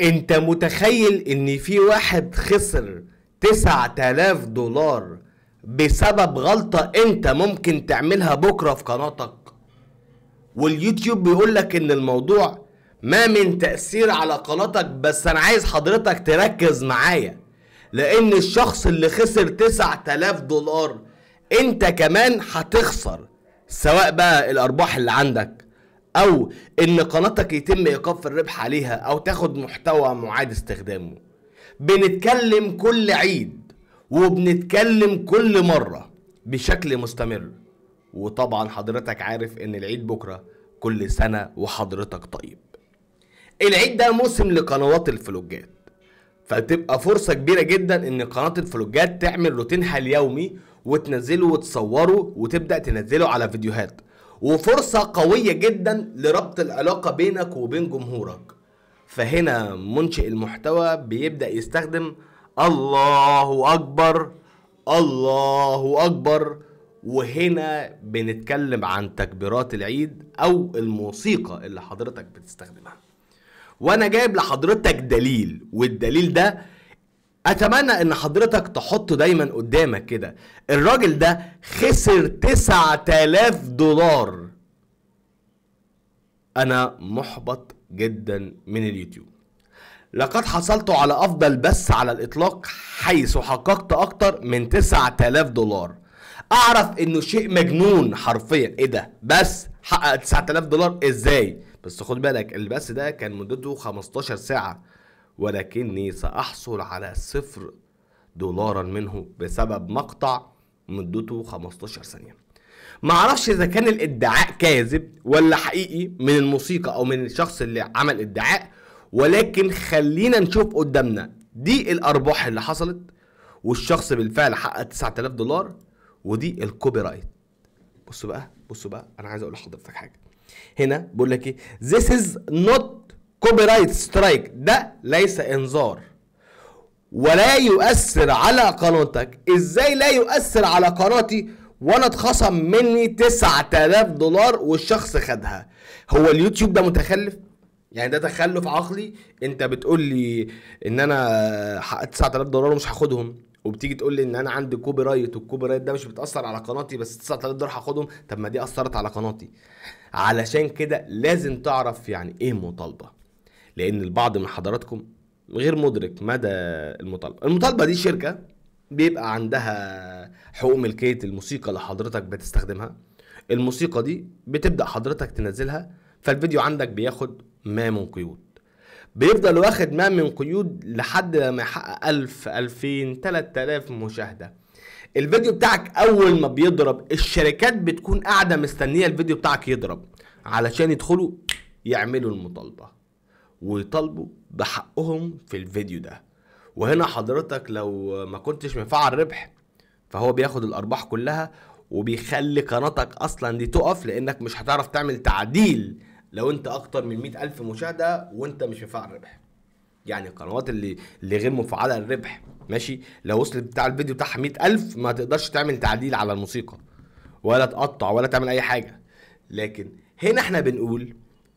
انت متخيل ان في واحد خسر 9000 دولار بسبب غلطة انت ممكن تعملها بكرة في قناتك واليوتيوب بيقول لك ان الموضوع ما من تأثير على قناتك بس انا عايز حضرتك تركز معايا لان الشخص اللي خسر 9000 دولار انت كمان هتخسر سواء بقى الارباح اللي عندك او ان قناتك يتم ايقاف الربح عليها او تاخد محتوى معاد استخدامه بنتكلم كل عيد وبنتكلم كل مرة بشكل مستمر وطبعا حضرتك عارف ان العيد بكرة كل سنة وحضرتك طيب العيد ده موسم لقنوات الفلوجات فتبقى فرصة كبيرة جدا ان قناة الفلوجات تعمل روتينها اليومي وتنزله وتصوره وتبدأ تنزله على فيديوهات وفرصة قوية جدا لربط العلاقة بينك وبين جمهورك فهنا منشئ المحتوى بيبدأ يستخدم الله أكبر الله أكبر وهنا بنتكلم عن تكبيرات العيد أو الموسيقى اللي حضرتك بتستخدمها وأنا جايب لحضرتك دليل والدليل ده اتمنى ان حضرتك تحطه دايما قدامك كده الراجل ده خسر 9000 دولار انا محبط جدا من اليوتيوب لقد حصلت على افضل بث على الاطلاق حيث حققت اكتر من 9000 دولار اعرف انه شيء مجنون حرفيا ايه ده بس حقق 9000 دولار ازاي بس خد بالك البث ده كان مدته 15 ساعه ولكني سأحصل على صفر دولارا منه بسبب مقطع مدته 15 ثانية معرفش إذا كان الادعاء كاذب ولا حقيقي من الموسيقى أو من الشخص اللي عمل ادعاء ولكن خلينا نشوف قدامنا دي الأرباح اللي حصلت والشخص بالفعل حقق 9000 دولار ودي الكوبي رايت بصوا بقى بصوا بقى انا عايز اقول لحضرتك حاجه هنا بقول لك ايه this is not كوبي رايت سترايك ده ليس انذار ولا يؤثر على قناتك ازاي لا يؤثر على قناتي وانا اتخصم مني 9000 دولار والشخص خدها هو اليوتيوب ده متخلف يعني ده تخلف عقلي انت بتقول لي ان انا حق 9000 دولار ومش هاخدهم وبتيجي تقول لي ان انا عندي كوبي رايت والكوبي رايت ده مش بتاثر على قناتي بس 9000 دولار هاخدهم طب ما دي اثرت على قناتي علشان كده لازم تعرف يعني ايه مطالبه لان البعض من حضراتكم غير مدرك مدى المطالبه المطالبه دي شركه بيبقى عندها حقوق ملكيه الموسيقى اللي حضرتك بتستخدمها الموسيقى دي بتبدا حضرتك تنزلها فالفيديو عندك بياخد ما من قيود بيفضل واخد ما من قيود لحد لما يحقق 1000 2000 3000 مشاهده الفيديو بتاعك اول ما بيضرب الشركات بتكون قاعده مستنيه الفيديو بتاعك يضرب علشان يدخلوا يعملوا المطالبه ويطالبوا بحقهم في الفيديو ده وهنا حضرتك لو ما كنتش مفعل ربح فهو بياخد الارباح كلها وبيخلي قناتك اصلا دي تقف لانك مش هتعرف تعمل تعديل لو انت اكتر من مئة الف مشاهده وانت مش مفعل ربح يعني القنوات اللي اللي غير مفعله الربح ماشي لو وصلت بتاع الفيديو بتاعها 100000 ما تقدرش تعمل تعديل على الموسيقى ولا تقطع ولا تعمل اي حاجه لكن هنا احنا بنقول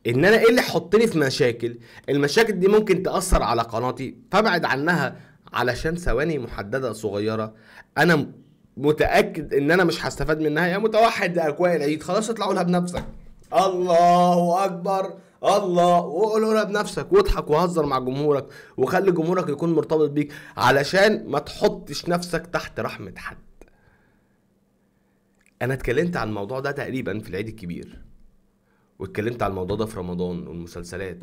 ان انا ايه اللي حطني في مشاكل المشاكل دي ممكن تاثر على قناتي فابعد عنها علشان ثواني محدده صغيره انا متاكد ان انا مش هستفاد منها يا متوحد لاجواء العيد خلاص اطلعوا لها بنفسك الله اكبر الله وقولوا لها بنفسك واضحك وهزر مع جمهورك وخلي جمهورك يكون مرتبط بيك علشان ما تحطش نفسك تحت رحمه حد انا اتكلمت عن الموضوع ده تقريبا في العيد الكبير واتكلمت على الموضوع ده في رمضان والمسلسلات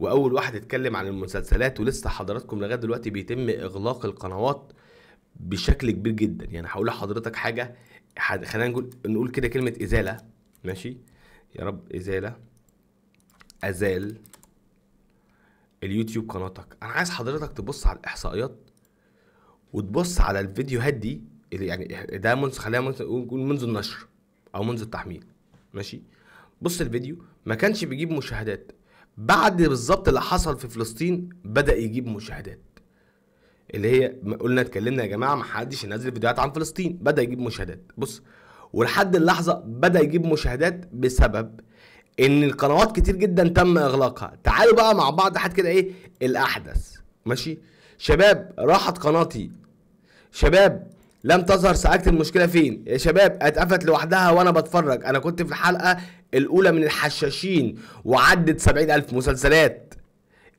واول واحد اتكلم عن المسلسلات ولسه حضراتكم لغايه دلوقتي بيتم اغلاق القنوات بشكل كبير جدا يعني هقول لحضرتك حاجه خلينا نقول نقول كده كلمه ازاله ماشي يا رب ازاله ازال اليوتيوب قناتك انا عايز حضرتك تبص على الاحصائيات وتبص على الفيديوهات دي اللي يعني ده منذ خلينا نقول منذ النشر او منذ التحميل ماشي بص الفيديو ما كانش بيجيب مشاهدات بعد بالظبط اللي حصل في فلسطين بدا يجيب مشاهدات اللي هي قلنا اتكلمنا يا جماعه ما حدش ينزل فيديوهات عن فلسطين بدا يجيب مشاهدات بص ولحد اللحظه بدا يجيب مشاهدات بسبب ان القنوات كتير جدا تم اغلاقها تعالوا بقى مع بعض حد كده ايه الاحدث ماشي شباب راحت قناتي شباب لم تظهر سعاده المشكله فين يا شباب اتقفلت لوحدها وانا بتفرج انا كنت في الحلقه الاولى من الحشاشين وعدت 70000 مسلسلات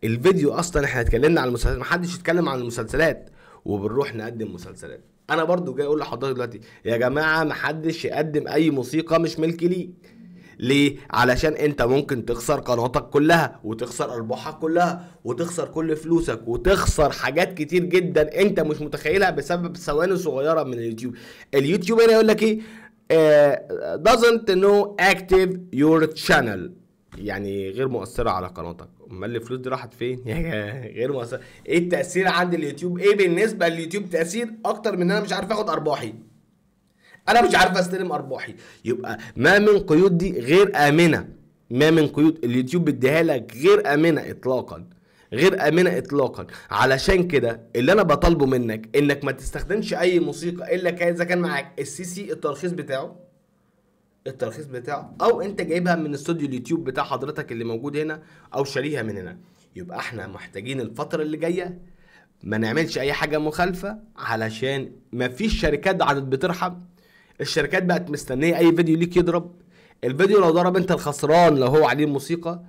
الفيديو اصلا احنا اتكلمنا عن المسلسلات محدش يتكلم عن المسلسلات وبنروح نقدم مسلسلات انا برضو جاي اقول لحضرتك دلوقتي يا جماعه محدش يقدم اي موسيقى مش ملكي ليك ليه علشان انت ممكن تخسر قناتك كلها وتخسر ارباحك كلها وتخسر كل فلوسك وتخسر حاجات كتير جدا انت مش متخيلها بسبب ثواني صغيره من اليوتيوب اليوتيوب هنا يقول لك ايه uh, doesn't know active your channel يعني غير مؤثرة على قناتك امال الفلوس دي راحت فين يعني غير مؤثرة ايه التأثير عند اليوتيوب ايه بالنسبة لليوتيوب تأثير اكتر من ان انا مش عارف اخد ارباحي انا مش عارف استلم ارباحي يبقى ما من قيود دي غير امنه ما من قيود اليوتيوب بيديها لك غير امنه اطلاقا غير امنه اطلاقا علشان كده اللي انا بطالبه منك انك ما تستخدمش اي موسيقى الا اذا كان معاك السي سي الترخيص بتاعه الترخيص بتاعه او انت جايبها من استوديو اليوتيوب بتاع حضرتك اللي موجود هنا او شاريها من هنا يبقى احنا محتاجين الفتره اللي جايه ما نعملش اي حاجه مخالفه علشان ما فيش شركات عدد بترحب الشركات بقت مستنيه اي فيديو ليك يضرب الفيديو لو ضرب انت الخسران لو هو عليه موسيقى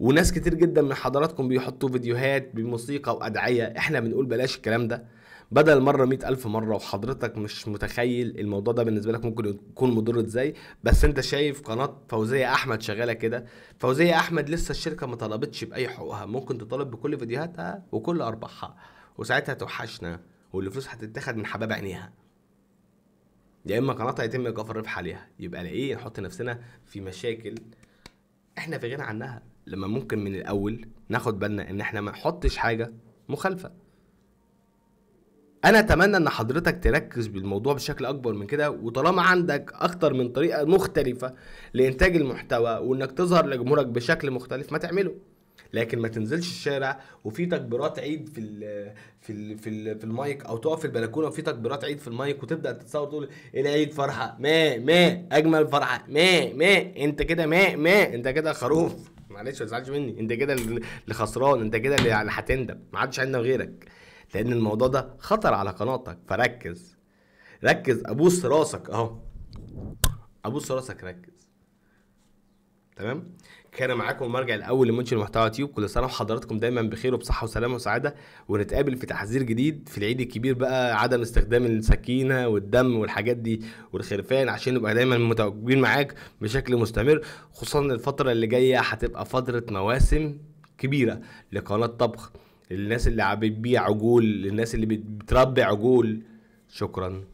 وناس كتير جدا من حضراتكم بيحطوا فيديوهات بموسيقى وادعيه احنا بنقول بلاش الكلام ده بدل مره مئة ألف مرة وحضرتك مش متخيل الموضوع ده بالنسبة لك ممكن يكون مضر ازاي بس انت شايف قناة فوزية أحمد شغالة كده فوزية أحمد لسه الشركة ما طلبتش بأي حقوقها ممكن تطالب بكل فيديوهاتها وكل أرباحها وساعتها توحشنا والفلوس هتتاخد من حباب عينيها يا اما قناه هيتم ايقاف الربح عليها يبقى ايه نحط نفسنا في مشاكل احنا في غنى عنها لما ممكن من الاول ناخد بالنا ان احنا ما نحطش حاجه مخالفه انا اتمنى ان حضرتك تركز بالموضوع بشكل اكبر من كده وطالما عندك اكتر من طريقه مختلفه لانتاج المحتوى وانك تظهر لجمهورك بشكل مختلف ما تعمله لكن ما تنزلش الشارع وفي تكبيرات عيد في الـ في الـ في, الـ في المايك او تقف في البلكونه وفي تكبيرات عيد في المايك وتبدا تتصور تقول العيد فرحه ما ما اجمل فرحه ما ما انت كده ما ما انت كده خروف معلش ما تزعلش مني انت كده اللي خسران انت كده اللي هتندم ما عادش عندنا غيرك لان الموضوع ده خطر على قناتك فركز ركز ابوس راسك اهو ابوس راسك ركز تمام كان معاكم المرجع الاول لمنشئ المحتوى تيوب كل سنه وحضراتكم دايما بخير وبصحه وسلامه وسعاده ونتقابل في تحذير جديد في العيد الكبير بقى عدم استخدام السكينه والدم والحاجات دي والخرفان عشان نبقى دايما متواجدين معاك بشكل مستمر خصوصا الفتره اللي جايه هتبقى فتره مواسم كبيره لقناه طبخ للناس اللي بتبيع عجول للناس اللي بتربي عجول شكرا